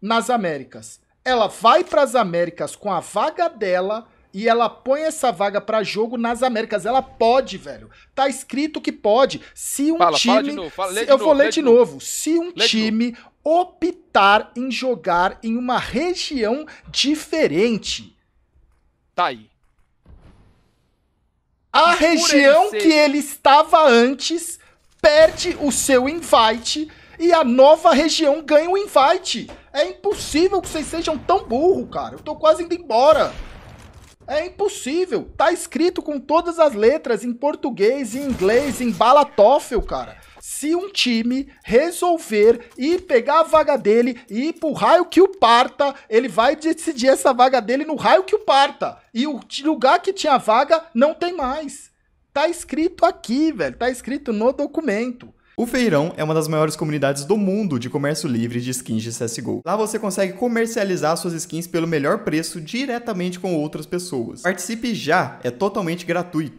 nas Américas. Ela vai para as Américas com a vaga dela e ela põe essa vaga para jogo nas Américas. Ela pode, velho. Tá escrito que pode. Se um fala, time, fala de novo, fala, de eu novo, vou ler de novo. novo. Se um lê time optar em jogar em uma região diferente, tá aí. A região ele ser... que ele estava antes perde o seu invite e a nova região ganha o um invite. É impossível que vocês sejam tão burro, cara. Eu tô quase indo embora. É impossível. Tá escrito com todas as letras em português, em inglês, em bala cara. Se um time resolver ir pegar a vaga dele e ir pro raio que o parta, ele vai decidir essa vaga dele no raio que o parta. E o lugar que tinha vaga não tem mais. Tá escrito aqui, velho. Tá escrito no documento. O Feirão é uma das maiores comunidades do mundo de comércio livre de skins de CSGO. Lá você consegue comercializar suas skins pelo melhor preço diretamente com outras pessoas. Participe já, é totalmente gratuito.